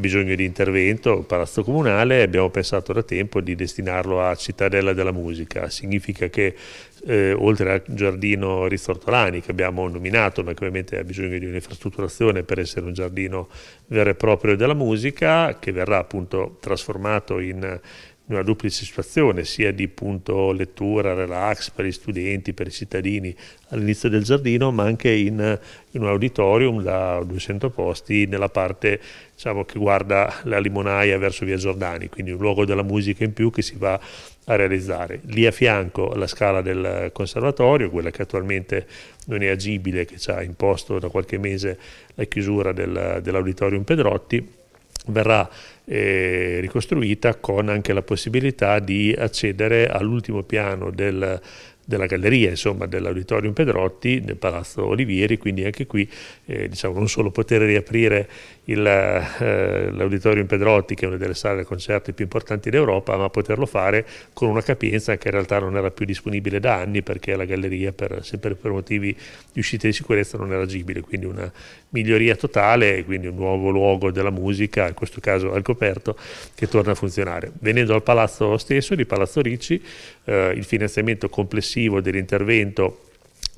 bisogno di intervento, il Palazzo Comunale, abbiamo pensato da tempo di destinarlo a Cittadella della Musica. Significa che eh, oltre al giardino Rizzortolani che abbiamo nominato, ma che ovviamente ha bisogno di un'infrastrutturazione per essere un giardino vero e proprio della musica, che verrà appunto trasformato in in una duplice situazione, sia di punto lettura, relax per gli studenti, per i cittadini all'inizio del giardino, ma anche in, in un auditorium da 200 posti nella parte diciamo, che guarda la limonaia verso Via Giordani, quindi un luogo della musica in più che si va a realizzare. Lì a fianco la scala del conservatorio, quella che attualmente non è agibile, che ci ha imposto da qualche mese la chiusura del, dell'auditorium Pedrotti, verrà eh, ricostruita con anche la possibilità di accedere all'ultimo piano del, della galleria, insomma, dell'auditorium Pedrotti, del Palazzo Olivieri, quindi anche qui eh, diciamo, non solo poter riaprire eh, l'auditorium eh, Pedrotti, che è una delle sale da concerti più importanti d'Europa, ma poterlo fare con una capienza che in realtà non era più disponibile da anni perché la galleria per, sempre per motivi di uscita di sicurezza non era agibile, quindi una miglioria totale, quindi un nuovo luogo della musica, in questo caso al coperto, che torna a funzionare. Venendo al palazzo stesso, di Palazzo Ricci, eh, il finanziamento complessivo complessivo dell'intervento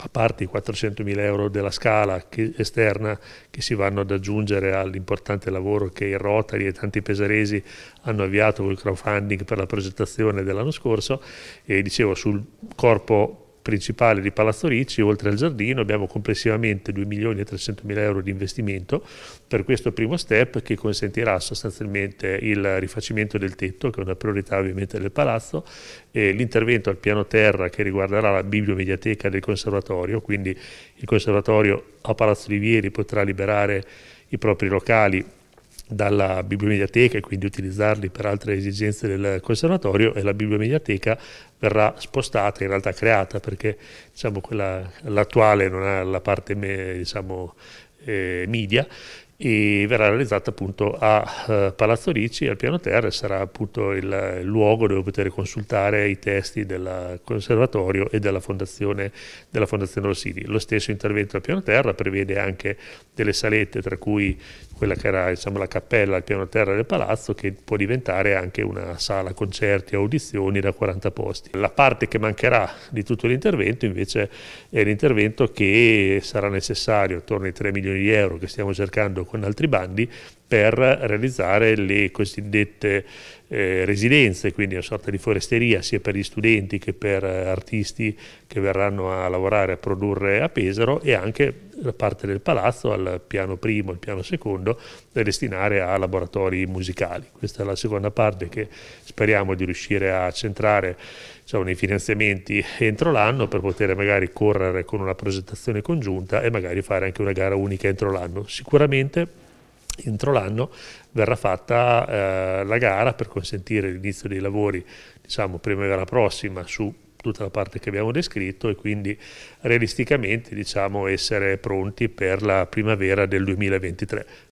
a parte i 400.000 euro della scala che, esterna che si vanno ad aggiungere all'importante lavoro che il Rotary e tanti pesaresi hanno avviato con il crowdfunding per la progettazione dell'anno scorso e dicevo sul corpo principale di Palazzo Ricci, oltre al giardino, abbiamo complessivamente 2 milioni e 300 mila euro di investimento per questo primo step che consentirà sostanzialmente il rifacimento del tetto, che è una priorità ovviamente del palazzo, e l'intervento al piano terra che riguarderà la bibliomediateca del conservatorio, quindi il conservatorio a Palazzo Rivieri potrà liberare i propri locali dalla biblioteca e quindi utilizzarli per altre esigenze del conservatorio e la biblioteca verrà spostata, in realtà creata, perché diciamo, l'attuale non ha la parte diciamo, eh, media e verrà realizzata appunto a eh, Palazzo Ricci al piano terra e sarà appunto il luogo dove poter consultare i testi del conservatorio e della fondazione, della fondazione Rossini. Lo stesso intervento al piano terra prevede anche delle salette tra cui quella che era diciamo, la cappella al piano terra del palazzo che può diventare anche una sala concerti e audizioni da 40 posti. La parte che mancherà di tutto l'intervento invece è l'intervento che sarà necessario attorno ai 3 milioni di euro che stiamo cercando con altri bandi per realizzare le cosiddette eh, residenze, quindi una sorta di foresteria sia per gli studenti che per eh, artisti che verranno a lavorare, a produrre a Pesaro e anche la parte del palazzo al piano primo e al piano secondo da destinare a laboratori musicali. Questa è la seconda parte che speriamo di riuscire a centrare diciamo, nei finanziamenti entro l'anno per poter magari correre con una presentazione congiunta e magari fare anche una gara unica entro l'anno. Sicuramente entro l'anno verrà fatta eh, la gara per consentire l'inizio dei lavori diciamo primavera prossima su tutta la parte che abbiamo descritto e quindi realisticamente diciamo essere pronti per la primavera del 2023